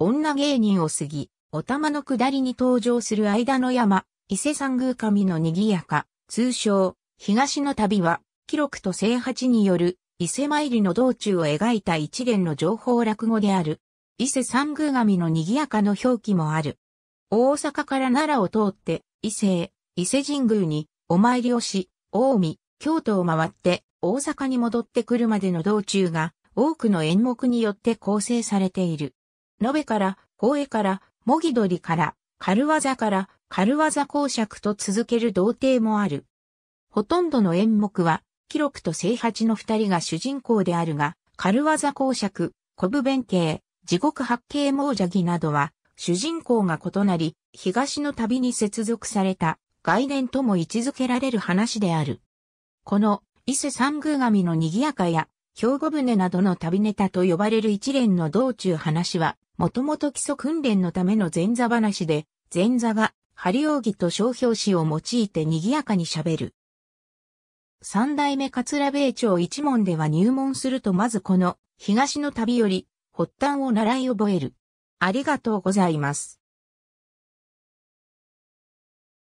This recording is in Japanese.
女芸人を過ぎ、お玉の下りに登場する間の山、伊勢三宮神の賑やか、通称、東の旅は、記録と聖八による、伊勢参りの道中を描いた一連の情報落語である。伊勢三宮神の賑やかの表記もある。大阪から奈良を通って、伊勢へ、伊勢神宮に、お参りをし、近江、京都を回って、大阪に戻ってくるまでの道中が、多くの演目によって構成されている。延べから、公営から、もぎどりから、軽技から、軽技公爵と続ける童貞もある。ほとんどの演目は、記録と聖八の二人が主人公であるが、軽技公爵、古武弁慶、地獄八景猛者儀などは、主人公が異なり、東の旅に接続された概念とも位置づけられる話である。この伊勢三宮神の賑やかや、兵庫船などの旅ネタと呼ばれる一連の道中話は、もともと基礎訓練のための前座話で、前座が、針扇と商標紙を用いて賑やかに喋る。三代目桂米朝一門では入門するとまずこの、東の旅より、発端を習い覚える。ありがとうございます。